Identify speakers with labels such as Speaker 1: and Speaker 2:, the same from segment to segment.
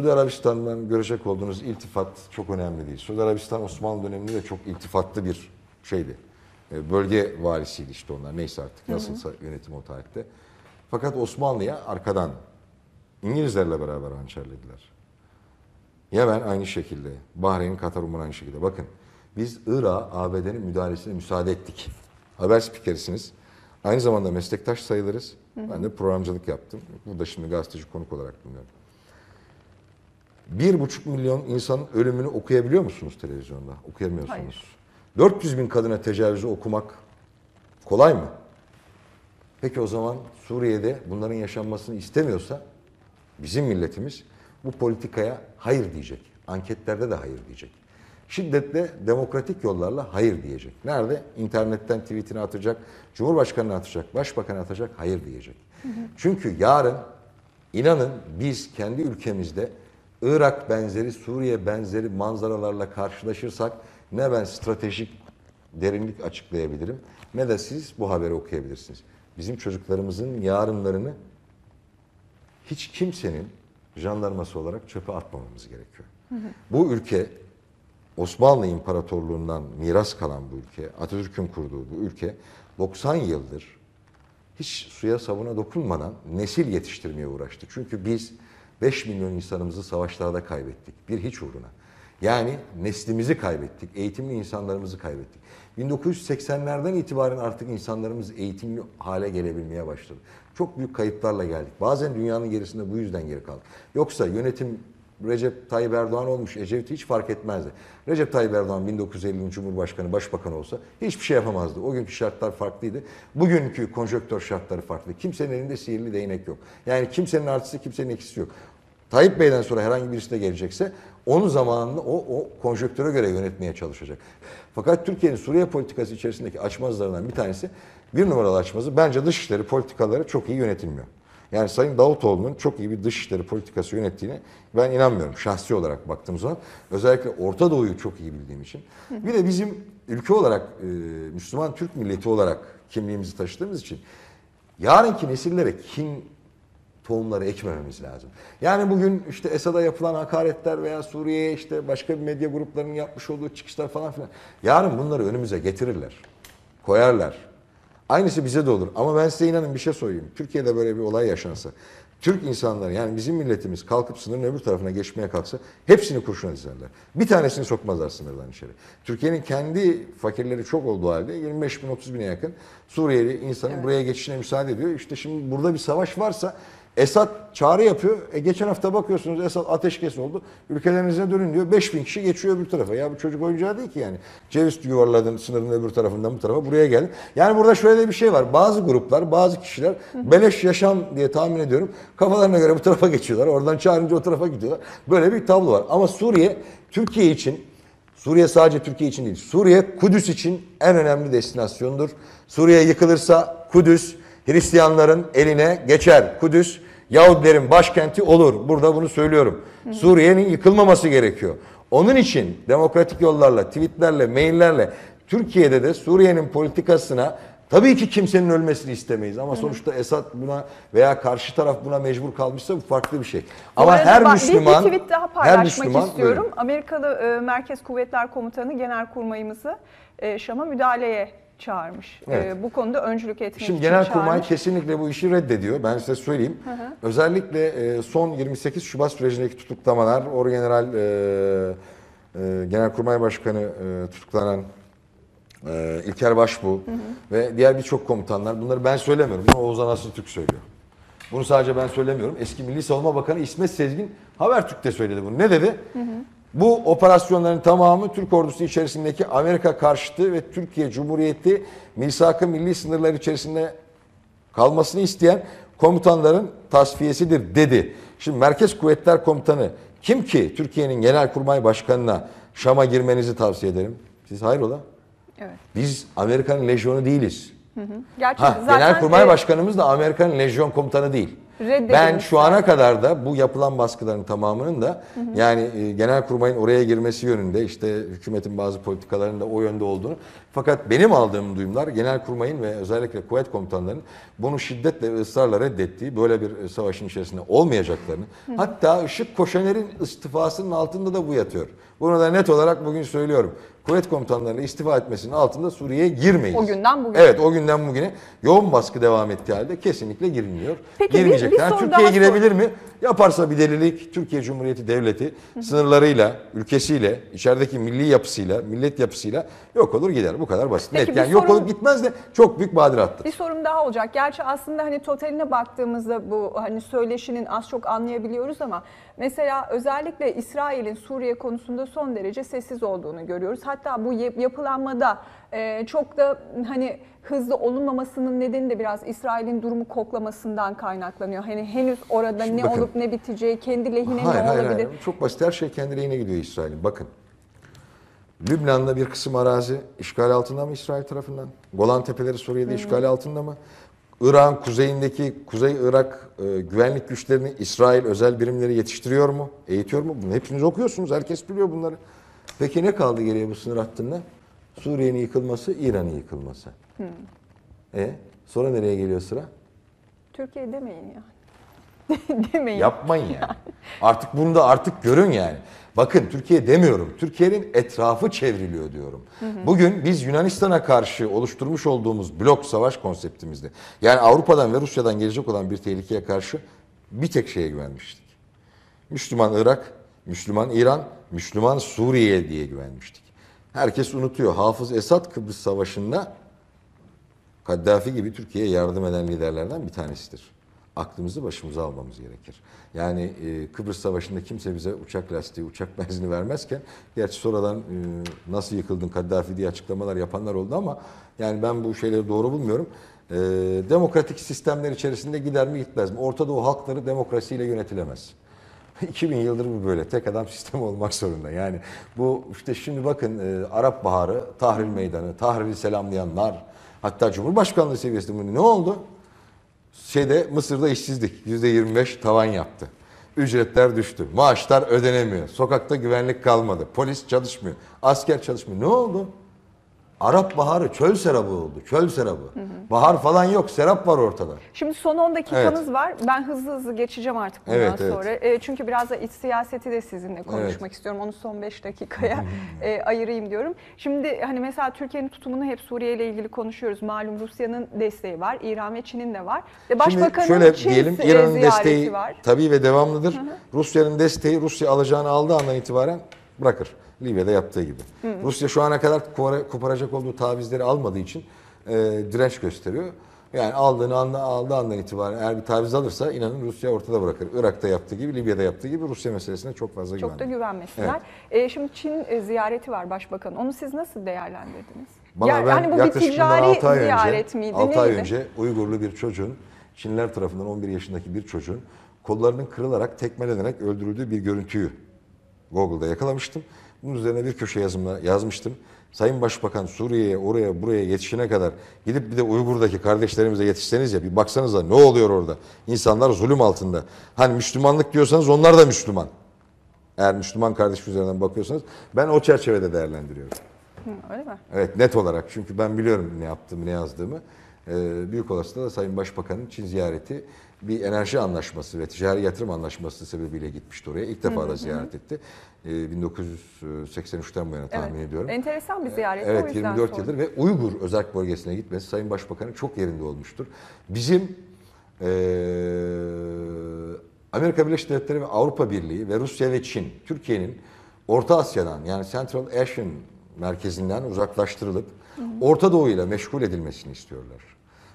Speaker 1: Suudi Arabistan'dan görecek olduğunuz iltifat çok önemli değil. Suudi Arabistan Osmanlı döneminde de çok iltifatlı bir şeydi. E, bölge valisiydi işte onlar neyse artık nasılsa yönetim o tarihte. Fakat Osmanlı'ya arkadan İngilizlerle beraber hançerlediler. Yemen aynı şekilde, Bahreyn, Katar, Umman aynı şekilde. Bakın biz Irak ABD'nin müdahalesine müsaade ettik. Haber spikerisiniz. Aynı zamanda meslektaş sayılırız. Hı hı. Ben de programcılık yaptım. Burada şimdi gazeteci konuk olarak dinliyorum. Bir buçuk milyon insanın ölümünü okuyabiliyor musunuz televizyonda? Okuyamıyorsunuz. Hayır. 400 bin kadına tecavüzü okumak kolay mı? Peki o zaman Suriye'de bunların yaşanmasını istemiyorsa bizim milletimiz bu politikaya hayır diyecek. Anketlerde de hayır diyecek. Şiddetle demokratik yollarla hayır diyecek. Nerede? İnternetten tweetini atacak, Cumhurbaşkanı'na atacak, Başbakan'a atacak, hayır diyecek. Hı hı. Çünkü yarın inanın biz kendi ülkemizde Irak benzeri, Suriye benzeri manzaralarla karşılaşırsak ne ben stratejik derinlik açıklayabilirim ne de siz bu haberi okuyabilirsiniz. Bizim çocuklarımızın yarınlarını hiç kimsenin jandarması olarak çöpe atmamamız gerekiyor. Hı hı. Bu ülke Osmanlı İmparatorluğundan miras kalan bu ülke, Atatürk'ün kurduğu bu ülke 90 yıldır hiç suya sabuna dokunmadan nesil yetiştirmeye uğraştı. Çünkü biz 5 milyon insanımızı savaşlarda kaybettik. Bir hiç uğruna. Yani neslimizi kaybettik, eğitimli insanlarımızı kaybettik. 1980'lerden itibaren artık insanlarımız eğitimli hale gelebilmeye başladı. Çok büyük kayıplarla geldik. Bazen dünyanın gerisinde bu yüzden geri kaldık. Yoksa yönetim Recep Tayyip Erdoğan olmuş, Ecevit hiç fark etmezdi. Recep Tayyip Erdoğan 1950'nin Cumhurbaşkanı, Başbakan olsa hiçbir şey yapamazdı. O günkü şartlar farklıydı. Bugünkü konjöktör şartları farklı. Kimsenin elinde sihirli değnek yok. Yani kimsenin artısı, kimsenin eksisi yok. Tayyip Bey'den sonra herhangi birisi de gelecekse onun zamanını o, o konjöktöre göre yönetmeye çalışacak. Fakat Türkiye'nin Suriye politikası içerisindeki açmazlarından bir tanesi bir numaralı açmazı bence dışişleri politikaları çok iyi yönetilmiyor. Yani Sayın Davutoğlu'nun çok iyi bir dışişleri politikası yönettiğini ben inanmıyorum şahsi olarak baktığım zaman. Özellikle Orta Doğu'yu çok iyi bildiğim için. Bir de bizim ülke olarak e, Müslüman Türk milleti olarak kimliğimizi taşıdığımız için yarınki nesillere kim tohumları ekmememiz lazım. Yani bugün işte Esad'a yapılan hakaretler veya Suriye'ye işte başka bir medya gruplarının yapmış olduğu çıkışlar falan filan. Yarın bunları önümüze getirirler. Koyarlar Aynısı bize de olur. Ama ben size inanın bir şey söyleyeyim. Türkiye'de böyle bir olay yaşansa, Türk insanları yani bizim milletimiz kalkıp sınırın öbür tarafına geçmeye kalksa hepsini kurşuna dizerler. Bir tanesini sokmazlar sınırdan içeri. Türkiye'nin kendi fakirleri çok olduğu halde 25 bin 30 bine yakın Suriyeli insanın evet. buraya geçişine müsaade ediyor. İşte şimdi burada bir savaş varsa Esad çağrı yapıyor. E geçen hafta bakıyorsunuz Esad ateşkes oldu. Ülkelerinize dönün diyor. 5000 kişi geçiyor öbür tarafa. Ya bu çocuk oyuncağı değil ki yani. Ceviz yuvarladın sınırın öbür tarafından bu tarafa buraya gel. Yani burada şöyle bir şey var. Bazı gruplar, bazı kişiler beleş yaşam diye tahmin ediyorum. Kafalarına göre bu tarafa geçiyorlar. Oradan çağırınca o tarafa gidiyorlar. Böyle bir tablo var. Ama Suriye Türkiye için Suriye sadece Türkiye için değil. Suriye Kudüs için en önemli destinasyondur. Suriye yıkılırsa Kudüs Hristiyanların eline geçer. Kudüs Yahudilerin başkenti olur. Burada bunu söylüyorum. Suriye'nin yıkılmaması gerekiyor. Onun için demokratik yollarla, tweetlerle, maillerle Türkiye'de de Suriye'nin politikasına tabii ki kimsenin ölmesini istemeyiz ama sonuçta Esad buna veya karşı taraf buna mecbur kalmışsa bu farklı bir şey. Ama her Müslüman bir tweet daha paylaşmak Müslüman- istiyorum. Buyurun.
Speaker 2: Amerikalı e, Merkez Kuvvetler Komutanı Genelkurmay'ımızı e, Şam'a müdahaleye çağırmış. Ee, evet. E, bu konuda öncülük etmek Şimdi için Genelkurmay çağırmış.
Speaker 1: kesinlikle bu işi reddediyor. Ben size söyleyeyim. Hı hı. Özellikle e, son 28 Şubat sürecindeki tutuklamalar, Orgeneral e, e, Genelkurmay Başkanı e, tutuklanan e, İlker Başbu hı hı. ve diğer birçok komutanlar. Bunları ben söylemiyorum. Bunu Oğuzhan Türk söylüyor. Bunu sadece ben söylemiyorum. Eski Milli Savunma Bakanı İsmet Sezgin Habertürk'te söyledi bunu. Ne dedi? Hı hı. Bu operasyonların tamamı Türk ordusu içerisindeki Amerika karşıtı ve Türkiye Cumhuriyeti misak milli sınırlar içerisinde kalmasını isteyen komutanların tasfiyesidir dedi. Şimdi Merkez Kuvvetler Komutanı kim ki Türkiye'nin Genelkurmay Başkanı'na Şam'a girmenizi tavsiye ederim. Siz hayrola? Evet. Biz Amerikan lejyonu değiliz.
Speaker 2: Hı hı. Gerçi ha, zaten Genelkurmay e...
Speaker 1: Başkanımız da Amerikan lejyon komutanı değil.
Speaker 2: Reddedilmiş. Ben şu
Speaker 1: ana kadar da bu yapılan baskıların tamamının da hı hı. yani e, genel kurmayın oraya girmesi yönünde işte hükümetin bazı politikalarının da o yönde olduğunu fakat benim aldığım duyumlar genel kurmayın ve özellikle kuvvet komutanlarının bunu şiddetle ve ısrarla reddettiği böyle bir e, savaşın içerisinde olmayacaklarını hı hı. hatta ışık koşanerin istifasının altında da bu yatıyor. Bunu da net olarak bugün söylüyorum. Kuvvet komutanlarının istifa etmesinin altında Suriye'ye girmeyiz. O
Speaker 2: günden bugüne. Evet
Speaker 1: o günden bugüne yoğun baskı devam ettiği halde kesinlikle girmiyor. Peki biz gerçekten. Türkiye girebilir mi? Yaparsa bir delilik Türkiye Cumhuriyeti Devleti sınırlarıyla, ülkesiyle, içerideki milli yapısıyla, millet yapısıyla yok olur gider. Bu kadar basit. Peki, Net. Yani sorum, yok olup gitmez de çok büyük badirattır.
Speaker 2: Bir sorum daha olacak. Gerçi aslında hani totaline baktığımızda bu hani söyleşinin az çok anlayabiliyoruz ama Mesela özellikle İsrail'in Suriye konusunda son derece sessiz olduğunu görüyoruz. Hatta bu yapılanmada e, çok da hani hızlı olunmamasının nedeni de biraz İsrail'in durumu koklamasından kaynaklanıyor. Hani henüz orada Şimdi ne bakın, olup ne biteceği, kendi lehine hayır, ne hayır, olabilir? Hayır,
Speaker 1: çok basit her şey kendi lehine gidiyor İsrail'in. Bakın Lübnan'da bir kısım arazi işgal altında mı İsrail tarafından? Golan Tepeleri Suriye'de Hı-hı. işgal altında mı? İran kuzeyindeki Kuzey Irak e, güvenlik güçlerini İsrail özel birimleri yetiştiriyor mu? Eğitiyor mu? Bunu hepiniz okuyorsunuz. Herkes biliyor bunları. Peki ne kaldı geriye bu sınır hattında? Suriye'nin yıkılması, İran'ın yıkılması. Hmm. E sonra nereye geliyor sıra?
Speaker 2: Türkiye demeyin ya. demeyin. Yapmayın yani.
Speaker 1: Artık bunu da artık görün yani. Bakın Türkiye demiyorum. Türkiye'nin etrafı çevriliyor diyorum. Hı hı. Bugün biz Yunanistan'a karşı oluşturmuş olduğumuz blok savaş konseptimizde yani Avrupa'dan ve Rusya'dan gelecek olan bir tehlikeye karşı bir tek şeye güvenmiştik. Müslüman Irak, Müslüman İran, Müslüman Suriye diye güvenmiştik. Herkes unutuyor. Hafız Esad Kıbrıs Savaşı'nda Kaddafi gibi Türkiye'ye yardım eden liderlerden bir tanesidir aklımızı başımıza almamız gerekir. Yani e, Kıbrıs Savaşı'nda kimse bize uçak lastiği, uçak benzini vermezken gerçi sonradan e, nasıl yıkıldın Kaddafi diye açıklamalar yapanlar oldu ama yani ben bu şeyleri doğru bulmuyorum. E, demokratik sistemler içerisinde gider mi gitmez mi? Orta Doğu halkları demokrasiyle yönetilemez. 2000 yıldır bu böyle. Tek adam sistemi olmak zorunda. Yani bu işte şimdi bakın e, Arap Baharı, Tahrir Meydanı, Tahrir'i selamlayanlar, hatta Cumhurbaşkanlığı seviyesinde bunu ne oldu? şeyde Mısır'da işsizlik %25 tavan yaptı. Ücretler düştü. Maaşlar ödenemiyor. Sokakta güvenlik kalmadı. Polis çalışmıyor. Asker çalışmıyor. Ne oldu? Arap baharı çöl serabı oldu. Çöl serabı. Hı hı. Bahar falan yok. Serap var ortada.
Speaker 2: Şimdi son 10 dakikamız evet. var. Ben hızlı hızlı geçeceğim artık bundan evet, evet. sonra. E, çünkü biraz da iç siyaseti de sizinle konuşmak evet. istiyorum. Onu son 5 dakikaya e, ayırayım diyorum. Şimdi hani mesela Türkiye'nin tutumunu hep Suriye ile ilgili konuşuyoruz. Malum Rusya'nın desteği var. İran ve Çin'in de var. E, Başbakanın Şimdi şöyle Çin diyelim e, İran'ın desteği var.
Speaker 1: tabii ve devamlıdır. Rusya'nın desteği Rusya alacağını aldığı andan itibaren bırakır. Libya'da yaptığı gibi. Hı hı. Rusya şu ana kadar koparacak olduğu tavizleri almadığı için e, direnç gösteriyor. Yani aldığını anla aldığı andan itibaren eğer bir taviz alırsa inanın Rusya ortada bırakır. Irak'ta yaptığı gibi, Libya'da yaptığı gibi Rusya meselesine çok fazla güvenmiyor. Çok da güvenmesinler.
Speaker 2: Evet. E, şimdi Çin e, ziyareti var başbakan. Onu siz nasıl değerlendirdiniz? Bana yani, ben yani bu yaklaşık bir ticari ay ziyaret önce, miydi? 6 ay önce
Speaker 1: Uygurlu bir çocuğun, Çinler tarafından 11 yaşındaki bir çocuğun kollarının kırılarak, tekmelenerek öldürüldüğü bir görüntüyü Google'da yakalamıştım. Bunun üzerine bir köşe yazımla yazmıştım. Sayın Başbakan Suriye'ye, oraya, buraya yetişene kadar gidip bir de Uygur'daki kardeşlerimize yetişseniz ya bir baksanıza ne oluyor orada? İnsanlar zulüm altında. Hani Müslümanlık diyorsanız onlar da Müslüman. Eğer Müslüman kardeş üzerinden bakıyorsanız ben o çerçevede değerlendiriyorum. öyle mi? Evet net olarak çünkü ben biliyorum ne yaptığımı, ne yazdığımı. Ee, büyük olasılıkla Sayın Başbakan'ın Çin ziyareti bir enerji anlaşması ve ticari yatırım anlaşması sebebiyle gitmişti oraya. İlk defa da ziyaret etti. 1983'ten ee, bu yana tahmin evet. ediyorum.
Speaker 2: Enteresan bir ee, ziyaret. Evet 24 yıldır
Speaker 1: ve Uygur özel bölgesine gitmesi Sayın Başbakan'ın çok yerinde olmuştur. Bizim e, Amerika Birleşik Devletleri ve Avrupa Birliği ve Rusya ve Çin, Türkiye'nin Orta Asya'dan yani Central Asian merkezinden uzaklaştırılıp Orta Doğu ile meşgul edilmesini istiyorlar.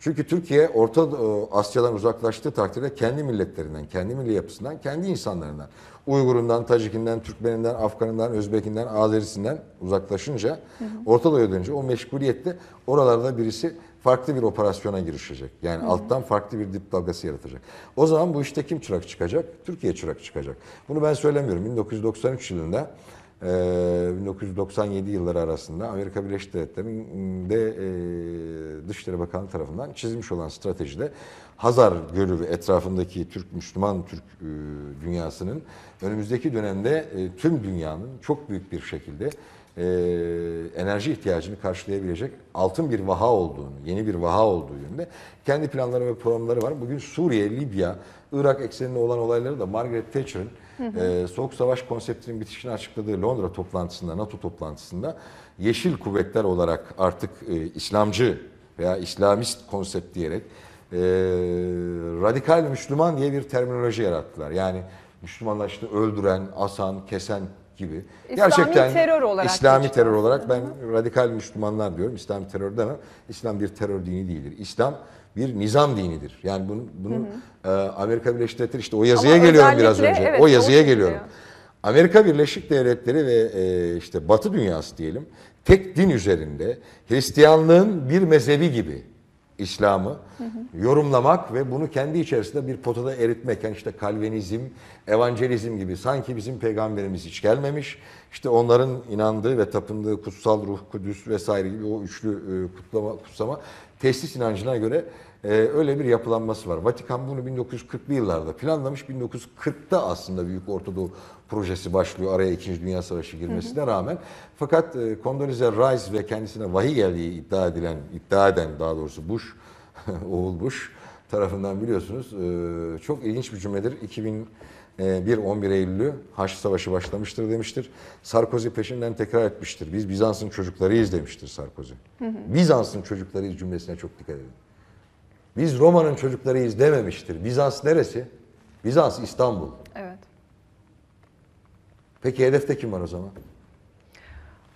Speaker 1: Çünkü Türkiye Orta Asya'dan uzaklaştığı takdirde kendi milletlerinden, kendi milli yapısından, kendi insanlarından, Uygur'undan, Tacikinden, Türkmeninden, Afganından, Özbekinden, Azerisinden uzaklaşınca, Orta Doğu'ya dönünce o meşguliyette oralarda birisi farklı bir operasyona girişecek. Yani hı hı. alttan farklı bir dip dalgası yaratacak. O zaman bu işte kim çırak çıkacak? Türkiye çırak çıkacak. Bunu ben söylemiyorum. 1993 yılında 1997 ee, yılları arasında Amerika Birleşik Devletleri'nde e, Dışişleri Bakanı tarafından çizilmiş olan stratejide Hazar Gölü ve etrafındaki Türk Müslüman Türk e, dünyasının önümüzdeki dönemde e, tüm dünyanın çok büyük bir şekilde e, enerji ihtiyacını karşılayabilecek altın bir vaha olduğunu, yeni bir vaha olduğu yönünde kendi planları ve programları var. Bugün Suriye, Libya, Irak ekseninde olan olayları da Margaret Thatcher'ın e, Soğuk Savaş konseptinin bitişini açıkladığı Londra toplantısında, NATO toplantısında yeşil kuvvetler olarak artık e, İslamcı veya İslamist konsept diyerek e, radikal Müslüman diye bir terminoloji yarattılar. Yani Müslümanlaştı öldüren, asan, kesen gibi. İslami Gerçekten terör olarak. İslami terör olarak ben Hı. radikal Müslümanlar diyorum. İslami terör demem. İslam bir terör dini değildir. İslam bir nizam dinidir. Yani bunu, bunu E, Amerika Birleşik Devletleri işte o yazıya Ama geliyorum biraz önce. Evet, o yazıya geliyorum. Amerika Birleşik Devletleri ve e, işte Batı dünyası diyelim tek din üzerinde Hristiyanlığın bir mezhebi gibi İslam'ı yorumlamak ve bunu kendi içerisinde bir potada eritmek. Yani işte Kalvinizm, evangelizm gibi sanki bizim peygamberimiz hiç gelmemiş. İşte onların inandığı ve tapındığı kutsal ruh, kudüs vesaire gibi o üçlü e, kutlama, kutsama Teslis inancına göre e, öyle bir yapılanması var. Vatikan bunu 1940'lı yıllarda planlamış. 1940'ta aslında Büyük Ortadoğu projesi başlıyor araya 2. Dünya Savaşı girmesine hı hı. rağmen. Fakat e, Condoleezza Rice ve kendisine vahiy geldiği iddia edilen, iddia eden daha doğrusu Bush, oğul Bush tarafından biliyorsunuz e, çok ilginç bir cümledir. 2000 ee, bir 11 Eylül'ü Haçlı Savaşı başlamıştır demiştir. Sarkozy peşinden tekrar etmiştir. Biz Bizans'ın çocuklarıyız demiştir Sarkozy. Bizans'ın çocuklarıyız cümlesine çok dikkat edin. Biz Roma'nın çocuklarıyız dememiştir. Bizans neresi? Bizans İstanbul. Evet. Peki hedefte kim var o zaman?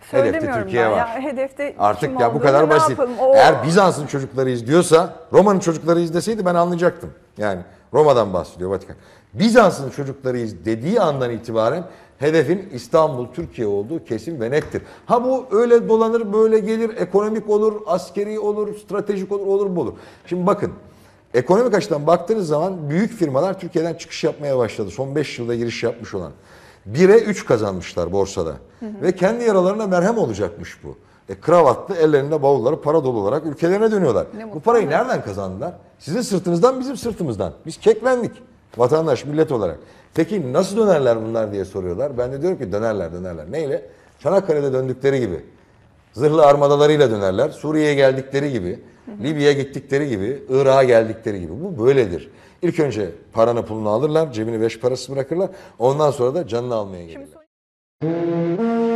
Speaker 2: Hedefte Türkiye var. Ya, hedefte Artık ya bu kadar basit. Eğer Bizans'ın
Speaker 1: çocuklarıyız diyorsa Roma'nın çocuklarıyız deseydi ben anlayacaktım. Yani Roma'dan bahsediyor Vatikan. Bizans'ın çocuklarıyız dediği andan itibaren hedefin İstanbul, Türkiye olduğu kesin ve nettir. Ha bu öyle dolanır, böyle gelir, ekonomik olur, askeri olur, stratejik olur, olur bu olur. Şimdi bakın, ekonomik açıdan baktığınız zaman büyük firmalar Türkiye'den çıkış yapmaya başladı. Son 5 yılda giriş yapmış olan. 1'e 3 kazanmışlar borsada. Hı hı. Ve kendi yaralarına merhem olacakmış bu. E, kravatlı, ellerinde bavulları para dolu olarak ülkelerine dönüyorlar. Ne bu parayı nereden kazandılar? Sizin sırtınızdan bizim sırtımızdan. Biz keklendik vatandaş millet olarak. Peki nasıl dönerler bunlar diye soruyorlar. Ben de diyorum ki dönerler dönerler. Neyle? Çanakkale'de döndükleri gibi. Zırhlı armadalarıyla dönerler. Suriye'ye geldikleri gibi. Libya'ya gittikleri gibi. Irak'a geldikleri gibi. Bu böyledir. İlk önce paranı pulunu alırlar. Cebini beş parası bırakırlar. Ondan sonra da canını almaya gelirler. Şimdi...